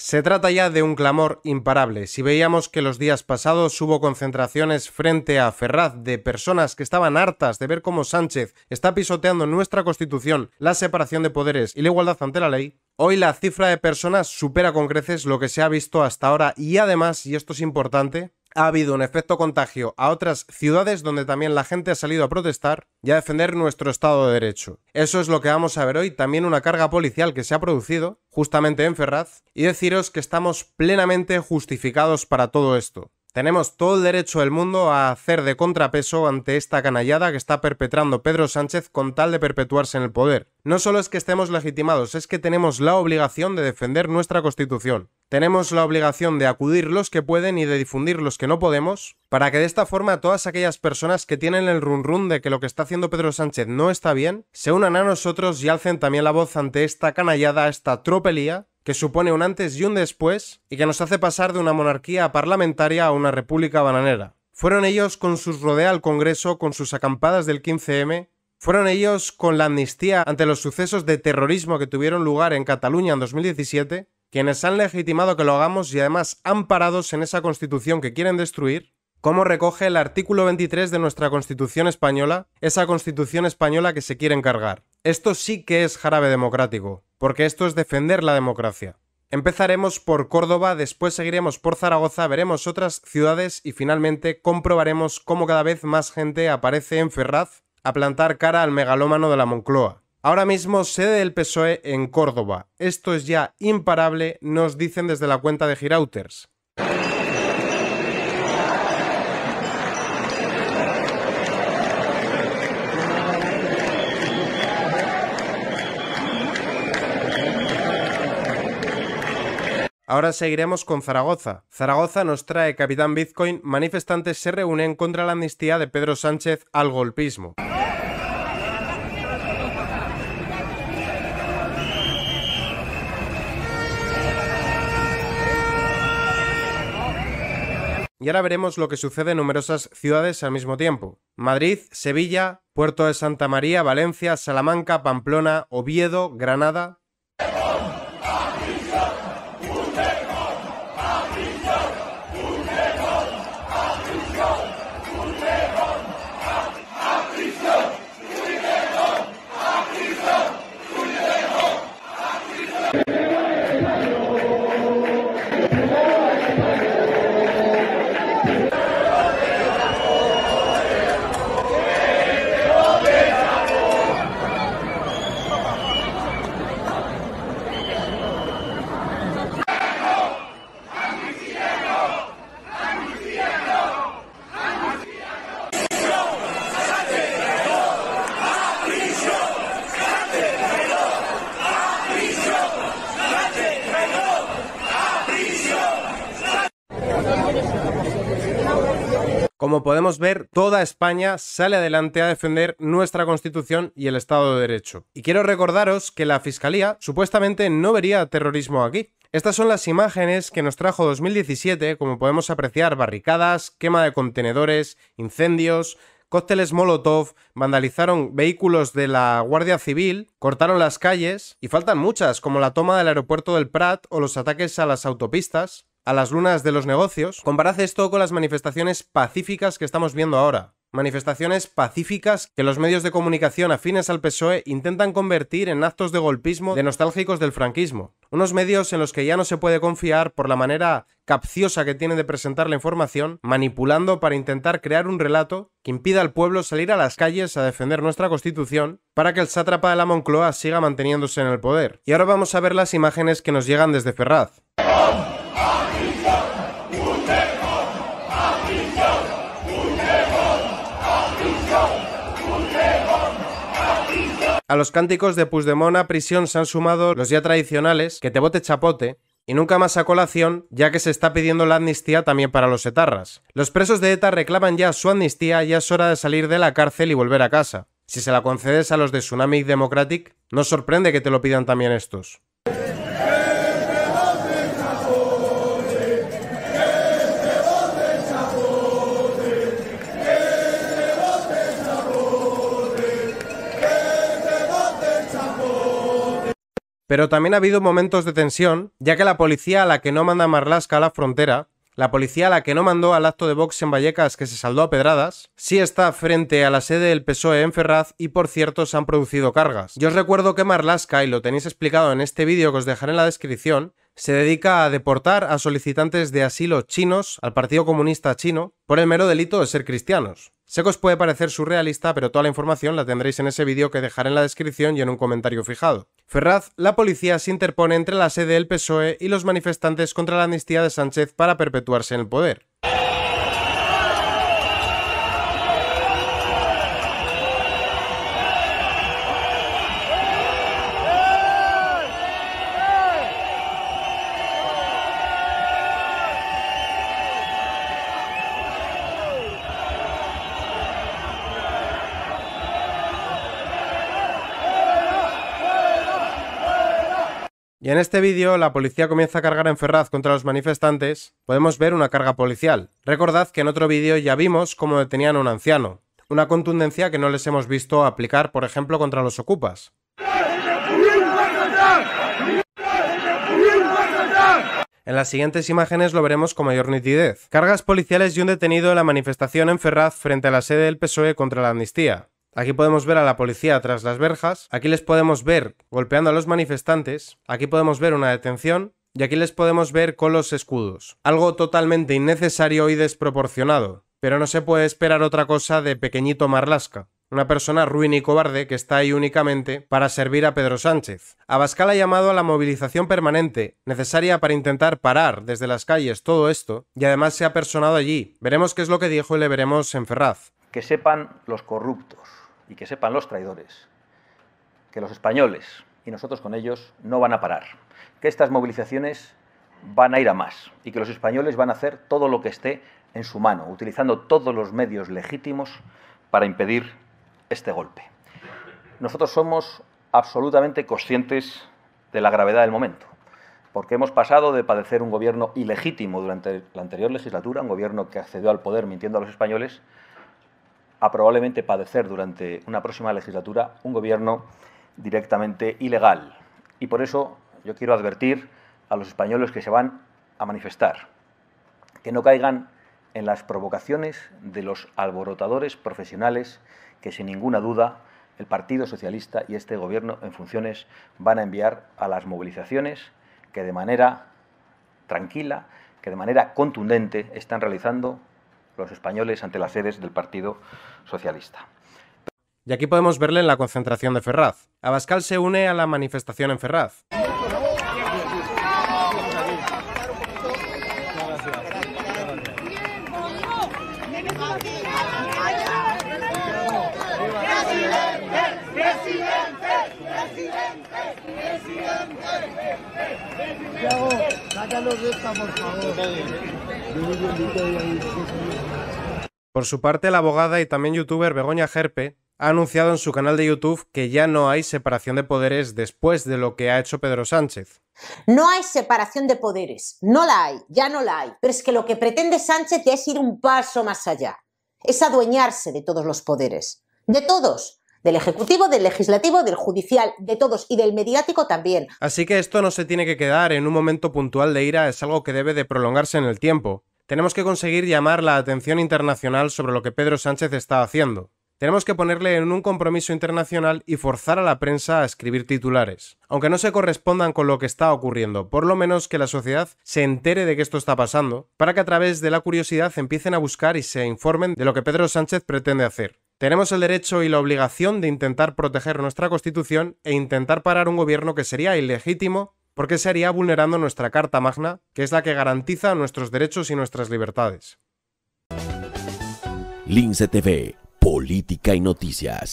Se trata ya de un clamor imparable. Si veíamos que los días pasados hubo concentraciones frente a Ferraz de personas que estaban hartas de ver cómo Sánchez está pisoteando nuestra Constitución, la separación de poderes y la igualdad ante la ley, Hoy la cifra de personas supera con creces lo que se ha visto hasta ahora y además, y esto es importante, ha habido un efecto contagio a otras ciudades donde también la gente ha salido a protestar y a defender nuestro Estado de Derecho. Eso es lo que vamos a ver hoy, también una carga policial que se ha producido justamente en Ferraz, y deciros que estamos plenamente justificados para todo esto. Tenemos todo el derecho del mundo a hacer de contrapeso ante esta canallada que está perpetrando Pedro Sánchez con tal de perpetuarse en el poder. No solo es que estemos legitimados, es que tenemos la obligación de defender nuestra Constitución. Tenemos la obligación de acudir los que pueden y de difundir los que no podemos, para que de esta forma todas aquellas personas que tienen el run run de que lo que está haciendo Pedro Sánchez no está bien, se unan a nosotros y alcen también la voz ante esta canallada, esta tropelía, que supone un antes y un después y que nos hace pasar de una monarquía parlamentaria a una república bananera. Fueron ellos con sus rodea al Congreso, con sus acampadas del 15M, fueron ellos con la amnistía ante los sucesos de terrorismo que tuvieron lugar en Cataluña en 2017, quienes han legitimado que lo hagamos y además han parados en esa constitución que quieren destruir, como recoge el artículo 23 de nuestra Constitución española, esa Constitución española que se quiere encargar. Esto sí que es jarabe democrático porque esto es defender la democracia. Empezaremos por Córdoba, después seguiremos por Zaragoza, veremos otras ciudades y finalmente comprobaremos cómo cada vez más gente aparece en Ferraz a plantar cara al megalómano de la Moncloa. Ahora mismo sede del PSOE en Córdoba. Esto es ya imparable, nos dicen desde la cuenta de Girauters. Ahora seguiremos con Zaragoza. Zaragoza nos trae Capitán Bitcoin, manifestantes se reúnen contra la amnistía de Pedro Sánchez al golpismo. Y ahora veremos lo que sucede en numerosas ciudades al mismo tiempo. Madrid, Sevilla, Puerto de Santa María, Valencia, Salamanca, Pamplona, Oviedo, Granada, Como podemos ver, toda España sale adelante a defender nuestra Constitución y el Estado de Derecho. Y quiero recordaros que la Fiscalía supuestamente no vería terrorismo aquí. Estas son las imágenes que nos trajo 2017, como podemos apreciar, barricadas, quema de contenedores, incendios, cócteles Molotov, vandalizaron vehículos de la Guardia Civil, cortaron las calles y faltan muchas, como la toma del aeropuerto del Prat o los ataques a las autopistas a las lunas de los negocios, comparad esto con las manifestaciones pacíficas que estamos viendo ahora. Manifestaciones pacíficas que los medios de comunicación afines al PSOE intentan convertir en actos de golpismo de nostálgicos del franquismo. Unos medios en los que ya no se puede confiar por la manera capciosa que tienen de presentar la información, manipulando para intentar crear un relato que impida al pueblo salir a las calles a defender nuestra constitución para que el sátrapa de la Moncloa siga manteniéndose en el poder. Y ahora vamos a ver las imágenes que nos llegan desde Ferraz. A los cánticos de Puigdemont prisión se han sumado los ya tradicionales que te bote chapote y nunca más a colación, ya que se está pidiendo la amnistía también para los etarras. Los presos de ETA reclaman ya su amnistía y es hora de salir de la cárcel y volver a casa. Si se la concedes a los de Tsunami Democratic, no sorprende que te lo pidan también estos. Pero también ha habido momentos de tensión, ya que la policía a la que no manda Marlaska a la frontera, la policía a la que no mandó al acto de Vox en Vallecas que se saldó a pedradas, sí está frente a la sede del PSOE en Ferraz y por cierto se han producido cargas. Yo os recuerdo que Marlaska, y lo tenéis explicado en este vídeo que os dejaré en la descripción, se dedica a deportar a solicitantes de asilo chinos al Partido Comunista Chino por el mero delito de ser cristianos. Sé que os puede parecer surrealista, pero toda la información la tendréis en ese vídeo que dejaré en la descripción y en un comentario fijado. Ferraz, la policía se interpone entre la sede del PSOE y los manifestantes contra la amnistía de Sánchez para perpetuarse en el poder. Y en este vídeo la policía comienza a cargar en Ferraz contra los manifestantes, podemos ver una carga policial. Recordad que en otro vídeo ya vimos cómo detenían a un anciano, una contundencia que no les hemos visto aplicar, por ejemplo, contra los ocupas. En las siguientes imágenes lo veremos con mayor nitidez. Cargas policiales y un detenido en la manifestación en Ferraz frente a la sede del PSOE contra la amnistía. Aquí podemos ver a la policía tras las verjas, aquí les podemos ver golpeando a los manifestantes, aquí podemos ver una detención y aquí les podemos ver con los escudos. Algo totalmente innecesario y desproporcionado, pero no se puede esperar otra cosa de pequeñito Marlasca. Una persona ruin y cobarde que está ahí únicamente para servir a Pedro Sánchez. Abascal ha llamado a la movilización permanente, necesaria para intentar parar desde las calles todo esto, y además se ha personado allí. Veremos qué es lo que dijo y le veremos en Ferraz. Que sepan los corruptos y que sepan los traidores que los españoles y nosotros con ellos no van a parar, que estas movilizaciones van a ir a más y que los españoles van a hacer todo lo que esté en su mano, utilizando todos los medios legítimos para impedir este golpe. Nosotros somos absolutamente conscientes de la gravedad del momento, porque hemos pasado de padecer un gobierno ilegítimo durante la anterior legislatura, un gobierno que accedió al poder mintiendo a los españoles, a probablemente padecer durante una próxima legislatura un gobierno directamente ilegal. Y por eso yo quiero advertir a los españoles que se van a manifestar, que no caigan en las provocaciones de los alborotadores profesionales que sin ninguna duda el Partido Socialista y este gobierno en funciones van a enviar a las movilizaciones que de manera tranquila, que de manera contundente están realizando los españoles ante las sedes del Partido Socialista. Y aquí podemos verle en la concentración de Ferraz. Abascal se une a la manifestación en Ferraz. Por su parte, la abogada y también youtuber Begoña Gerpe ha anunciado en su canal de YouTube que ya no hay separación de poderes después de lo que ha hecho Pedro Sánchez. No hay separación de poderes, no la hay, ya no la hay, pero es que lo que pretende Sánchez es ir un paso más allá, es adueñarse de todos los poderes, de todos, del Ejecutivo, del Legislativo, del Judicial, de todos y del mediático también. Así que esto no se tiene que quedar en un momento puntual de ira, es algo que debe de prolongarse en el tiempo. Tenemos que conseguir llamar la atención internacional sobre lo que Pedro Sánchez está haciendo. Tenemos que ponerle en un compromiso internacional y forzar a la prensa a escribir titulares, aunque no se correspondan con lo que está ocurriendo, por lo menos que la sociedad se entere de que esto está pasando, para que a través de la curiosidad empiecen a buscar y se informen de lo que Pedro Sánchez pretende hacer. Tenemos el derecho y la obligación de intentar proteger nuestra Constitución e intentar parar un gobierno que sería ilegítimo qué se haría vulnerando nuestra Carta Magna, que es la que garantiza nuestros derechos y nuestras libertades. Lince TV, Política y Noticias.